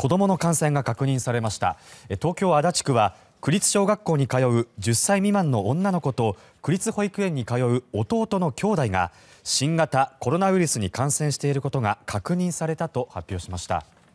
子どもの感染が確認されました東京・足立区は区立小学校に通う10歳未満の女の子と区立保育園に通う弟の兄弟が新型コロナウイルスに感染していることが確認されたと発表しました。